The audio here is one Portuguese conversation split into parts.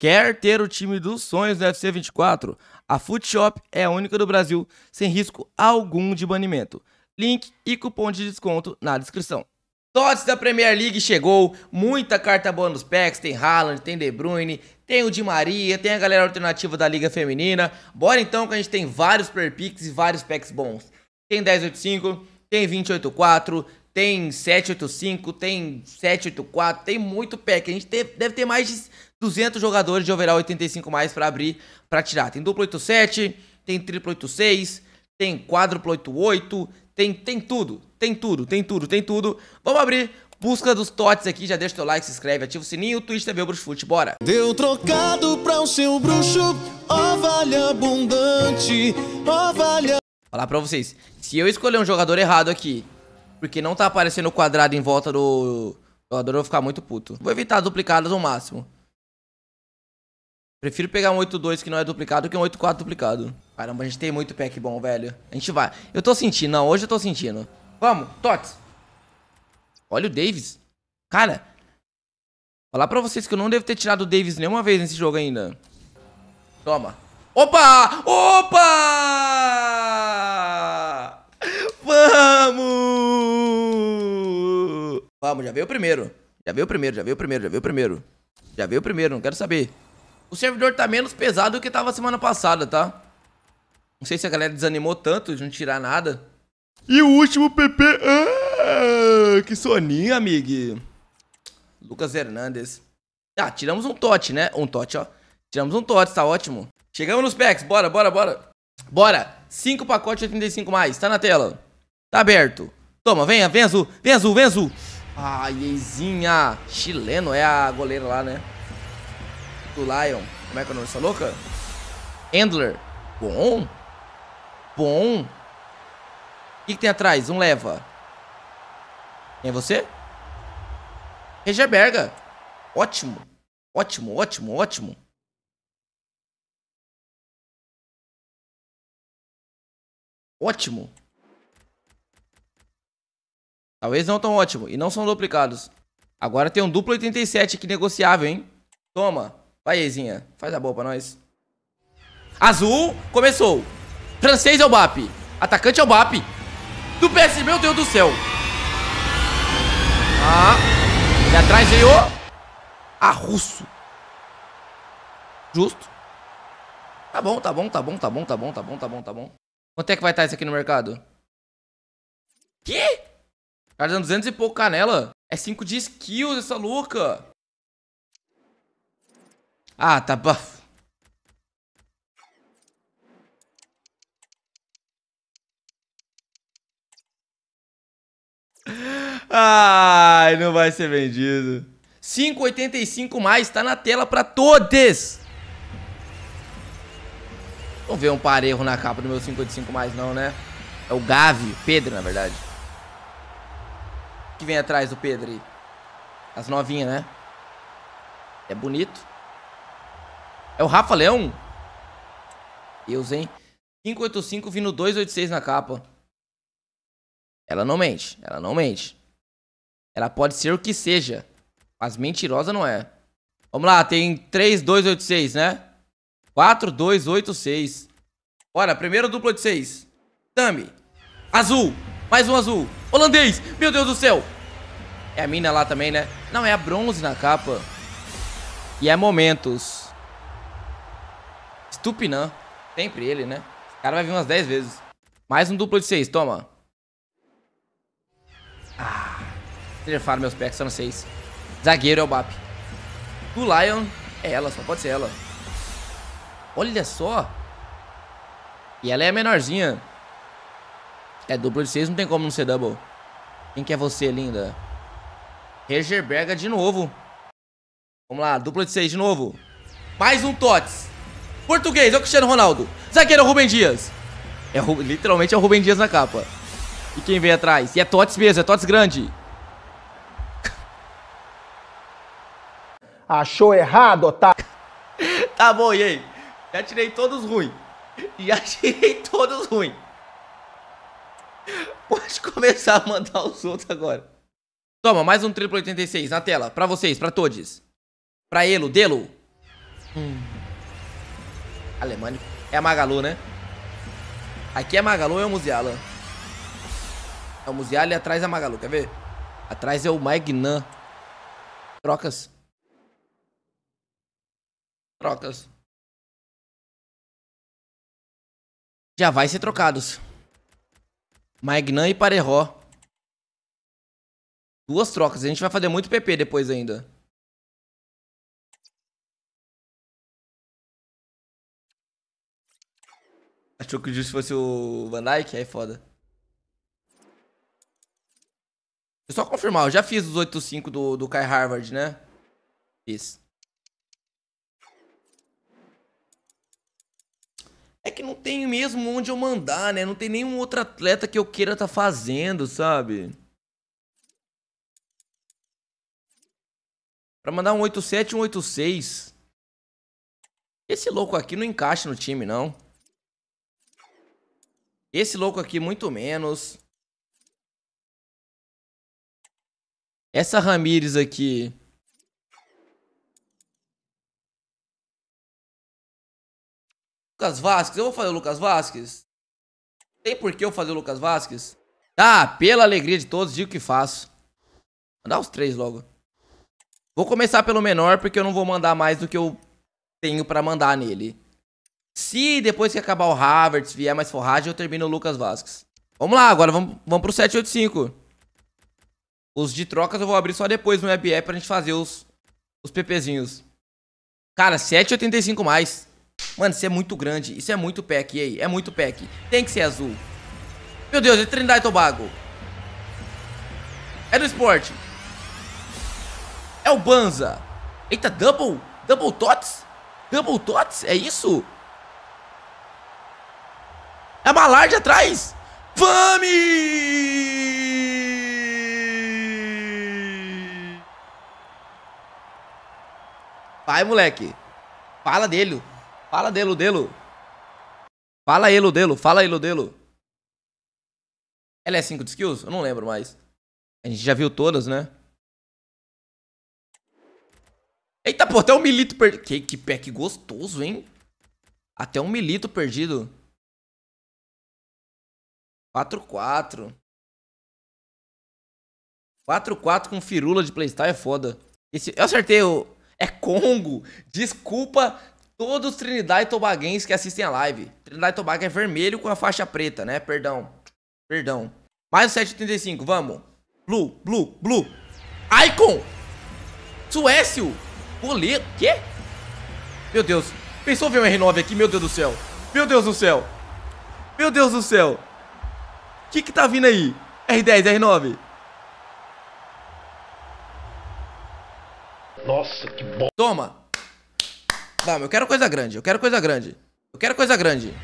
Quer ter o time dos sonhos no FC 24? A Footshop é a única do Brasil sem risco algum de banimento. Link e cupom de desconto na descrição. Tots da Premier League chegou, muita carta boa nos packs, tem Haaland, tem De Bruyne, tem o Di Maria, tem a galera alternativa da Liga Feminina. Bora então que a gente tem vários per picks e vários packs bons. Tem 1085, tem 284, tem 785, tem 784, tem muito pack. A gente deve ter mais de 200 jogadores de overall 85 mais para abrir, para tirar. Tem duplo 87, tem triplo 86, tem quádruplo 88, tem tem tudo, tem tudo, tem tudo, tem tudo. Vamos abrir busca dos tots aqui, já deixa o teu like, se inscreve, ativa o sininho, Twitch TV Fute bora! Deu trocado para o seu bruxo, vale abundante, vale Falar pra vocês, se eu escolher um jogador errado aqui, porque não tá aparecendo o quadrado em volta do... O jogador eu vou ficar muito puto. Vou evitar duplicadas no máximo. Prefiro pegar um 8-2 que não é duplicado que um 8-4 duplicado. Caramba, a gente tem muito pack bom, velho. A gente vai. Eu tô sentindo, não. Hoje eu tô sentindo. Vamos, Tots. Olha o Davis. Cara, falar pra vocês que eu não devo ter tirado o Davis nenhuma vez nesse jogo ainda. Toma. Opa! Opa! Vamos! Vamos, já veio o primeiro. Já veio o primeiro, já veio o primeiro, já veio o primeiro. Já veio o primeiro, não quero saber. O servidor tá menos pesado do que tava semana passada, tá? Não sei se a galera desanimou tanto de não tirar nada. E o último PP... Ah, que soninho, amigo. Lucas Hernandes. Ah, tiramos um tote, né? Um tote, ó. Tiramos um tote, tá ótimo. Chegamos nos packs, bora, bora, bora. Bora. 5 pacotes 85 mais, tá na tela. Tá aberto. Toma, venha, vem azul, vem azul, vem azul. Ah, Chileno é a goleira lá, né? do Lion. Como é que é o nome dessa louca? Handler. Bom. Bom. O que, que tem atrás? Um leva. Quem é você? Regerberga. Ótimo. Ótimo, ótimo, ótimo. Ótimo. Talvez não tão ótimo. E não são duplicados. Agora tem um duplo 87 aqui negociável, hein? Toma. Vai, Ezinha. Faz a boa pra nós. Azul, começou. Francês é o BAP. Atacante é o BAP. Do PS, meu Deus do céu. Ah. E atrás veio... A Russo. Justo. Tá bom, tá bom, tá bom, tá bom, tá bom, tá bom, tá bom, tá bom. Quanto é que vai estar isso aqui no mercado? Que? Cara tá dando 200 e pouco canela. É 5 de skills essa louca. Ah, tá buff. Ai, não vai ser vendido. 5,85 mais, tá na tela pra todos. Não vê um parejo na capa do meu 5,85 mais não, né? É o Gavi, Pedro, na verdade. Que vem atrás do Pedro aí. As novinhas, né? É bonito. É o Rafa Leão? Deus, hein? 585 vindo 286 na capa. Ela não mente, ela não mente. Ela pode ser o que seja, mas mentirosa não é. Vamos lá, tem 3, 2, né? 4, 2, 8, Bora, primeiro duplo de 6. Tami. Azul. Mais um azul. Holandês. Meu Deus do céu. É a mina lá também, né? Não, é a bronze na capa. E é momentos. Tupinã. Sempre ele, né? O cara vai vir umas 10 vezes. Mais um duplo de 6, toma. Ah, trefaram meus packs, no 6. Zagueiro é o BAP. Do Lion é ela, só pode ser ela. Olha só. E ela é a menorzinha. É duplo de 6, não tem como não ser double. Quem que é você, linda? Regerberga de novo. Vamos lá, duplo de 6 de novo. Mais um TOTS. Português, é o Cristiano Ronaldo. Zagueiro é o Rubem Dias. É, literalmente é o Rubem Dias na capa. E quem vem atrás? E é Tots mesmo, é Tots grande. Achou errado, otário. tá bom, e aí? Já tirei todos ruim. Já tirei todos ruim. Pode começar a mandar os outros agora. Toma, mais um triplo 86 na tela. Pra vocês, pra todos. Pra Elo, Delo. Hum. Alemanha. É a Magalu, né? Aqui é Magalu e é o Muziala. É o Muziala e atrás é a Magalu, quer ver? Atrás é o Magnan. Trocas. Trocas. Já vai ser trocados. Magnan e Pareró. Duas trocas. A gente vai fazer muito PP depois ainda. Achou que o Juice fosse o Van Dyke? Aí foda. Deixa eu só confirmar, eu já fiz os 8.5 do, do Kai Harvard, né? Fiz. É que não tem mesmo onde eu mandar, né? Não tem nenhum outro atleta que eu queira tá fazendo, sabe? Pra mandar um 8.7 e um 8.6. Esse louco aqui não encaixa no time, não. Esse louco aqui, muito menos. Essa Ramires aqui. Lucas Vasquez, eu vou fazer o Lucas Vasquez? Tem por que eu fazer o Lucas Vasquez? Ah, pela alegria de todos, digo que faço. Mandar os três logo. Vou começar pelo menor, porque eu não vou mandar mais do que eu tenho pra mandar nele. Se depois que acabar o Havertz vier mais forragem, eu termino o Lucas Vasquez. Vamos lá, agora vamos, vamos pro 785. Os de trocas eu vou abrir só depois no EBE pra gente fazer os, os PPzinhos. Cara, 7,85 mais. Mano, isso é muito grande. Isso é muito pack, e aí? É muito pack. Tem que ser azul. Meu Deus, é Trindade Tobago. É do esporte. É o Banza. Eita, double? Double tots? Double tots? É isso? É uma large atrás. Vame! Vai, moleque. Fala dele. Fala dele, delo. Fala ele, delo. Fala ele, delo. Ela é 5 de skills? Eu não lembro mais. A gente já viu todas, né? Eita, pô, até o um Milito perdido. Que, que pack gostoso, hein? Até um Milito perdido. 4-4. 4-4 com firula de playstyle é foda. Esse, eu acertei, o é Congo. Desculpa todos os Trinidad e Tobaguens que assistem a live. Trinidad e Tobago é vermelho com a faixa preta, né? Perdão. Perdão. Mais o 7,35, vamos. Blue, blue, blue. Icon! Suécio! Goleiro. Quê? Meu Deus. Pensou ver um R9 aqui, meu Deus do céu. Meu Deus do céu. Meu Deus do céu. O que que tá vindo aí? R10, R9. Nossa, que bom. Toma. Vamos, eu quero coisa grande, eu quero coisa grande. Eu quero coisa grande.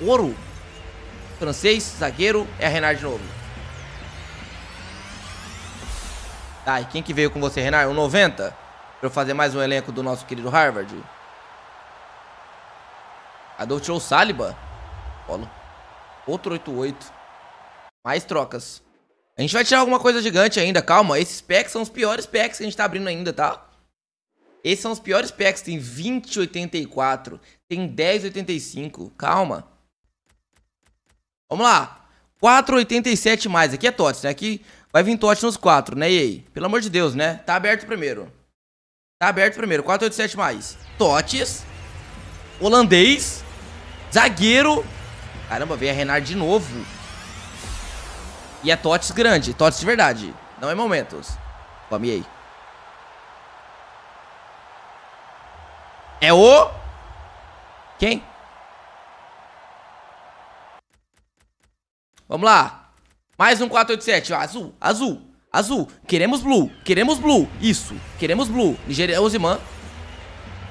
Ouro. Francês, zagueiro, é a Renard de novo. Tá, e quem que veio com você, Renard? Um 90? Pra eu fazer mais um elenco do nosso querido Harvard. Adolfo o Saliba. Polo. Outro 88. Mais trocas. A gente vai tirar alguma coisa gigante ainda, calma. Esses packs são os piores packs que a gente tá abrindo ainda, tá? Esses são os piores packs. Tem 2084, tem 1085, calma. Vamos lá. 487 mais. Aqui é TOTS, né? Aqui vai vir TOTS nos 4, né? E aí? Pelo amor de Deus, né? Tá aberto primeiro. Tá aberto primeiro. 487 mais. TOTS. Holandês. Zagueiro. Caramba, veio a Renard de novo. E é Tots grande, Tots de verdade. Não é momentos. Vamos aí. É o... Quem? Vamos lá. Mais um 487. Azul, azul, azul. Queremos blue, queremos blue. Isso, queremos blue. Nigeria Oziman.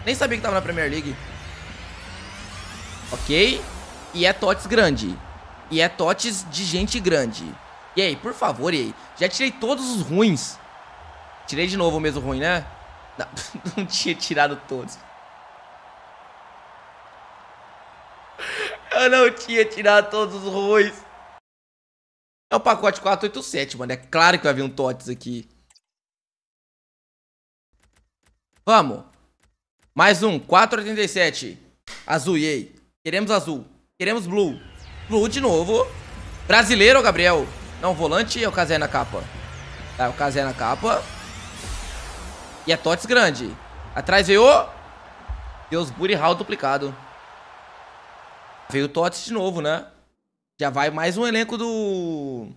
Nem sabia que tava na Premier League. Ok. E é Tots grande. E é Tots de gente grande. E aí, por favor, e aí? Já tirei todos os ruins. Tirei de novo o mesmo ruim, né? Não, não tinha tirado todos. Eu não tinha tirado todos os ruins. É o pacote 487, mano. É claro que vai vir um TOTS aqui. Vamos. Mais um. 487. Azul, e aí? Queremos azul. Queremos blue. Blue de novo. Brasileiro, Gabriel. Não, é volante é o Casé na capa. Tá, o Casé na capa. E é Tots grande. Atrás veio o... Deus Hall duplicado. Veio o Tots de novo, né? Já vai mais um elenco do...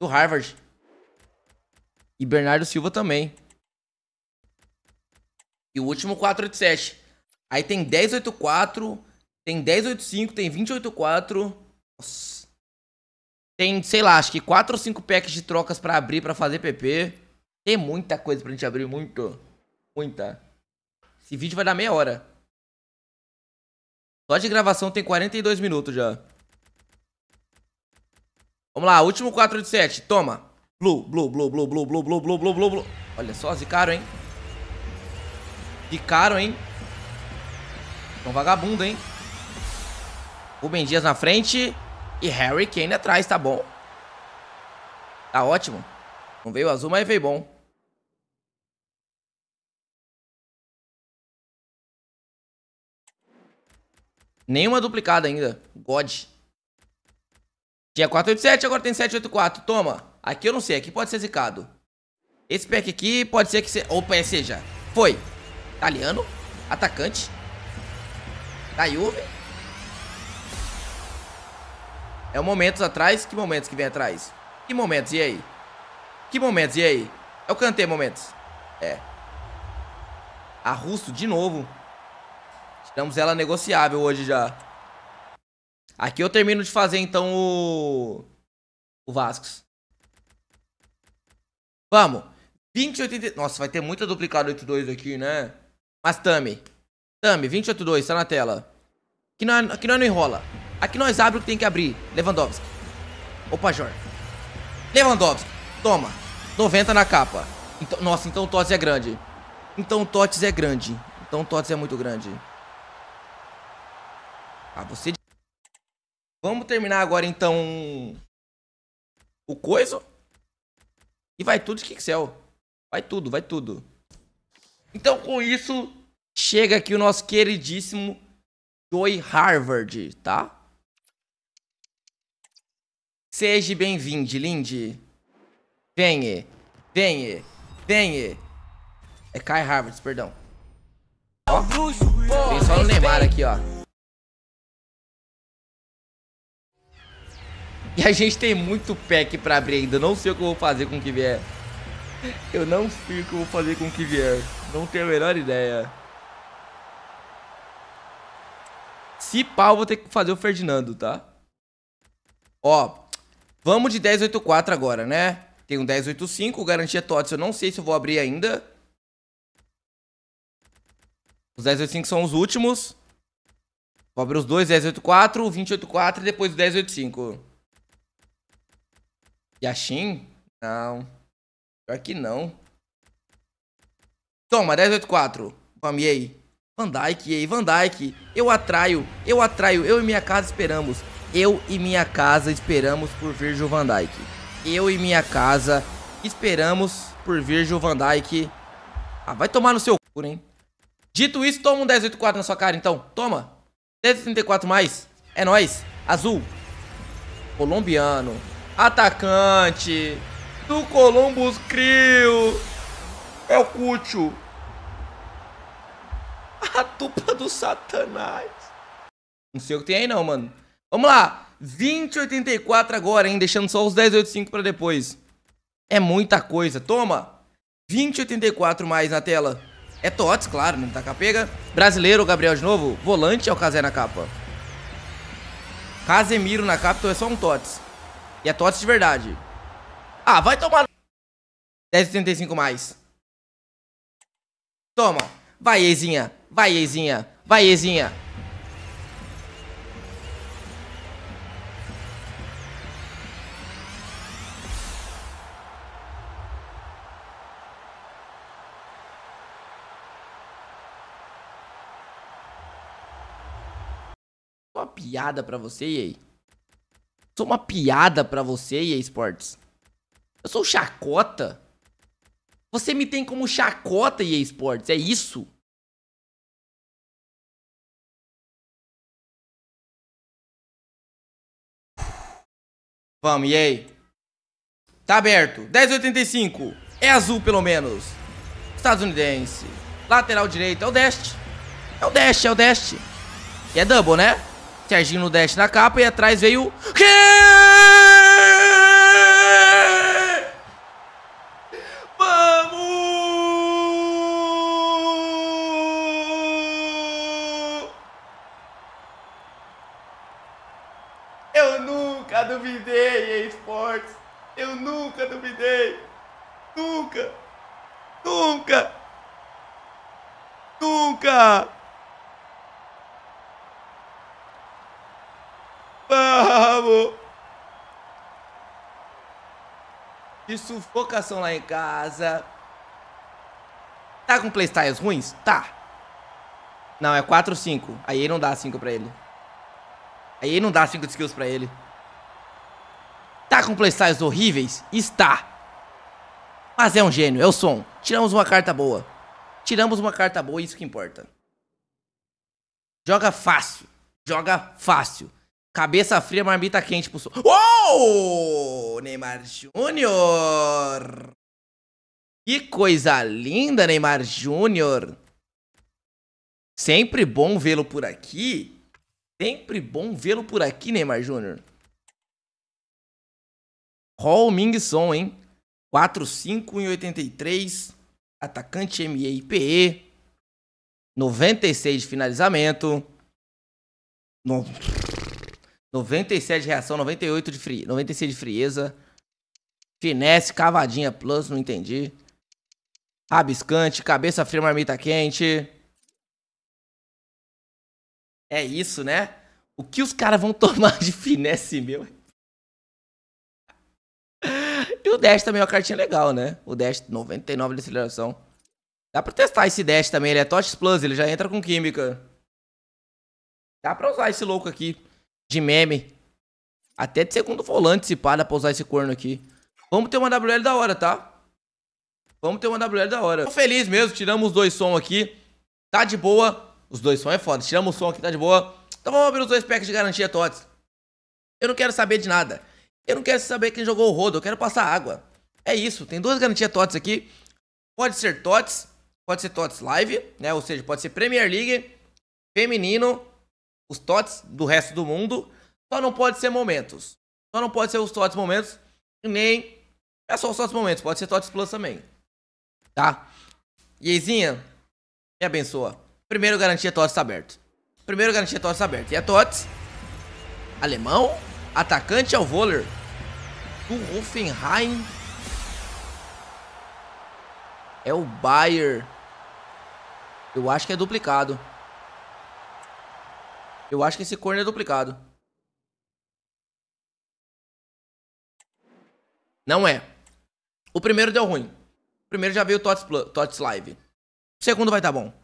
Do Harvard. E Bernardo Silva também. E o último 487. Aí tem 1084, tem 1085, tem 284. Nossa. Tem, sei lá, acho que 4 ou 5 packs de trocas pra abrir, pra fazer PP. Tem muita coisa pra gente abrir, muito. Muita. Esse vídeo vai dar meia hora. Só de gravação tem 42 minutos já. Vamos lá, último 4 de 7. Toma. Blue, blue, blue, blue, blue, blue, blue, blue, blue, blue, blue. Olha só, zicaram, hein? Zicaram, hein? São vagabundo, hein? Rubem Dias na frente. E Harry Kane atrás, tá bom? Tá ótimo. Não veio azul, mas veio bom. Nenhuma duplicada ainda. God. Tinha 487, agora tem 784. Toma. Aqui eu não sei, aqui pode ser zicado. Esse pack aqui pode ser que seja... Opa, é seja. Foi. Italiano. Atacante. Da Juve. É o momentos atrás? Que momentos que vem atrás? Que momentos, e aí? Que momentos, e aí? É o Kanté, momentos. É. Russo de novo. Tiramos ela negociável hoje já. Aqui eu termino de fazer, então, o... O Vasco. Vamos. 2080... Nossa, vai ter muita duplicada 82 aqui, né? Mas Tami. Tami, 28-2, tá na tela. Que não, é, que não é, enrola. Aqui nós abre o que tem que abrir. Lewandowski. Opa, Jorge. Lewandowski. Toma. 90 na capa. Então, nossa, então o Tots é grande. Então o Tots é grande. Então o Tots é muito grande. Ah, você... Vamos terminar agora, então... O coiso. E vai tudo de Kixel. Vai tudo, vai tudo. Então, com isso, chega aqui o nosso queridíssimo Joy Harvard, tá? Seja bem-vindo, Lindy. Venha, venha, venha. É Kai Harvard, perdão. Ó, tem só no Neymar aqui, ó. E a gente tem muito pack pra abrir ainda. Não sei o que eu vou fazer com o que vier. Eu não sei o que eu vou fazer com o que vier. Não tenho a melhor ideia. Se pau, vou ter que fazer o Ferdinando, tá? Ó, Vamos de 1084 agora, né? Tem um 1085, garantia TOTS. Eu não sei se eu vou abrir ainda. Os 1085 são os últimos. Vou abrir os dois, 1084, 284 e depois o 1085. Yashin? Não. Pior que não. Toma, 1084. Vamos, e aí? Van Dyke, e aí? Van Dyke. Eu atraio, eu atraio, eu e minha casa esperamos. Eu e minha casa esperamos por Virgil van Dijk. Eu e minha casa esperamos por Virgil van Dijk. Ah, vai tomar no seu cu, hein? Dito isso, toma um 1084 na sua cara, então. Toma. 1034 mais. É nóis. Azul. Colombiano. Atacante. Do Columbus Crio. É o Cúcio. A dupla do Satanás. Não sei o que tem aí não, mano. Vamos lá. 20,84 agora, hein? Deixando só os 10,85 para depois. É muita coisa. Toma. 20,84 mais na tela. É Tots, claro, né? não tá capega. Brasileiro, Gabriel de novo. Volante é o Kazé na capa. Casemiro na capa, então é só um Tots. E é Tots de verdade. Ah, vai tomar... 1085 mais. Toma. Vai, Ezinha. Vai, Ezinha. Vai, Ezinha. Sou uma piada pra você, EA. Sou uma piada pra você, EA Sports. Eu sou chacota. Você me tem como chacota, EA Sports. É isso? Vamos, e aí? Tá aberto. 10,85. É azul, pelo menos. Estadunidense. Lateral direito. É o Dest. É o Dest, é o Dest. E é double, né? Serginho no dash na capa e atrás veio. de sufocação lá em casa. Tá com playstyles ruins? Tá. Não, é 4 ou 5. Aí não dá 5 pra ele. Aí não dá 5 de skills pra ele. Tá com playstyles horríveis? Está. Mas é um gênio, é o som. Tiramos uma carta boa. Tiramos uma carta boa, isso que importa. Joga fácil. Joga fácil. Cabeça fria, marmita quente pro sol. Uou! Neymar Júnior! Que coisa linda, Neymar Júnior! Sempre bom vê-lo por aqui. Sempre bom vê-lo por aqui, Neymar Júnior. Hall Ming Son, hein? 4, 4,5 em 83. Atacante MIPE. 96 de finalizamento. No... 97 de reação, 98 de frie... 96 de frieza. Finesse, cavadinha plus, não entendi. Rabiscante, cabeça fria, marmita quente. É isso, né? O que os caras vão tomar de finesse, meu? E o Dash também é uma cartinha legal, né? O Dash 99 de aceleração. Dá pra testar esse Dash também, ele é Tosh Plus, ele já entra com química. Dá pra usar esse louco aqui de meme. Até de segundo volante, se para pra usar esse corno aqui. Vamos ter uma WL da hora, tá? Vamos ter uma WL da hora. Tô feliz mesmo, tiramos os dois som aqui. Tá de boa. Os dois som é foda. Tiramos o som aqui, tá de boa. Então vamos abrir os dois packs de garantia, Tots. Eu não quero saber de nada. Eu não quero saber quem jogou o rodo. Eu quero passar água. É isso. Tem duas garantias Tots aqui. Pode ser Tots. Pode ser Tots Live, né? Ou seja, pode ser Premier League, feminino os TOTS do resto do mundo, só não pode ser momentos. Só não pode ser os TOTS momentos, nem. É só os TOTS momentos, pode ser TOTS Plus também. Tá? Yeizinha, me abençoa. Primeiro garantia TOTS aberto. Primeiro garantia TOTS aberto. E é TOTS, alemão, atacante ao é vôler do Hoffenheim. É o Bayer. Eu acho que é duplicado. Eu acho que esse corno é duplicado. Não é. O primeiro deu ruim. O primeiro já veio Tots, Tots Live. O segundo vai dar tá bom. O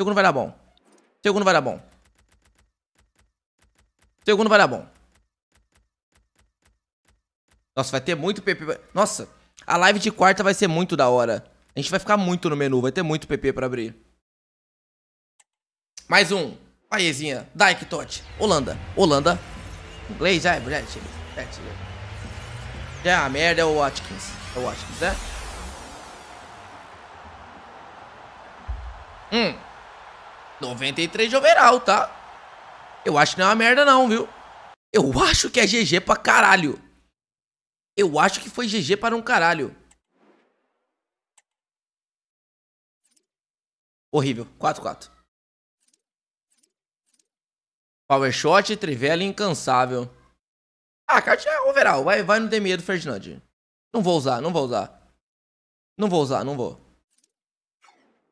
segundo vai dar bom. O segundo vai dar bom. O segundo vai dar bom. Nossa, vai ter muito PP. Nossa, a live de quarta vai ser muito da hora. A gente vai ficar muito no menu, vai ter muito PP pra abrir. Mais um. Paizinha, Dyke Tot, Holanda, Holanda, inglês, já, é, já, é já, é a merda é o Watkins, é o Watkins, né? Hum, 93 de overall, tá? Eu acho que não é uma merda não, viu? Eu acho que é GG pra caralho. Eu acho que foi GG para um caralho. Horrível, 4-4. Power Shot, Trivela incansável. Ah, card é overall. Vai, vai no DME do Ferdinand. Não vou usar, não vou usar. Não vou usar, não vou.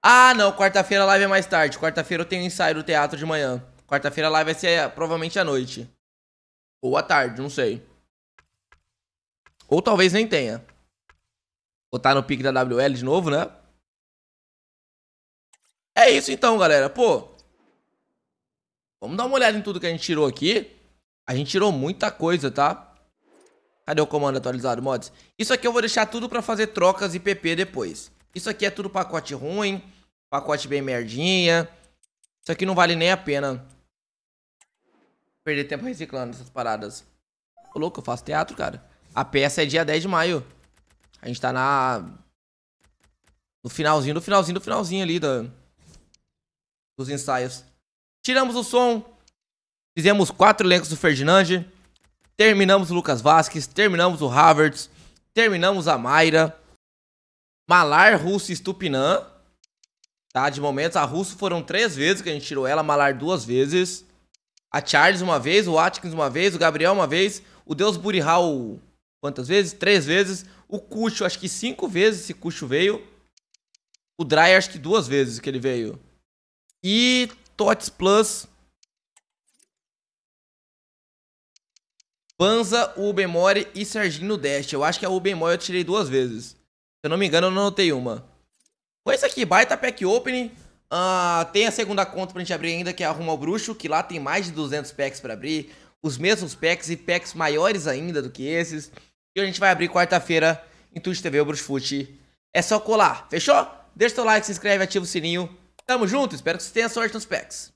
Ah, não. Quarta-feira a live é mais tarde. Quarta-feira eu tenho ensaio do teatro de manhã. Quarta-feira a live vai ser eh, provavelmente à noite. Ou à tarde, não sei. Ou talvez nem tenha. Vou tá no pique da WL de novo, né? É isso então, galera. Pô, Vamos dar uma olhada em tudo que a gente tirou aqui. A gente tirou muita coisa, tá? Cadê o comando atualizado, mods? Isso aqui eu vou deixar tudo pra fazer trocas e PP depois. Isso aqui é tudo pacote ruim, pacote bem merdinha. Isso aqui não vale nem a pena. Perder tempo reciclando essas paradas. Ô, louco, eu faço teatro, cara. A peça é dia 10 de maio. A gente tá na... No finalzinho, do finalzinho, do finalzinho ali da... dos ensaios. Tiramos o som, fizemos quatro elencos do Ferdinand, terminamos o Lucas Vasquez, terminamos o Havertz, terminamos a Mayra, Malar, Russo e Stupinã. Tá, de momentos, a Russo foram três vezes que a gente tirou ela, Malar duas vezes, a Charles uma vez, o Atkins uma vez, o Gabriel uma vez, o Deus Burihal quantas vezes? Três vezes, o Cuxo acho que cinco vezes esse Cuxo veio, o Dry acho que duas vezes que ele veio. E TOTS Plus. Panza, Ubemore e Serginho Dash. Eu acho que a é Ubemore eu tirei duas vezes. Se eu não me engano, eu não notei uma. Foi isso aqui, baita pack opening. Uh, tem a segunda conta pra gente abrir ainda, que é Arruma ao Bruxo, que lá tem mais de 200 packs pra abrir. Os mesmos packs e packs maiores ainda do que esses. E a gente vai abrir quarta-feira em Twitch TV, o Bruxo Fute. É só colar, fechou? Deixa o seu like, se inscreve, ativa o sininho. Tamo junto, espero que vocês tenham sorte nos packs.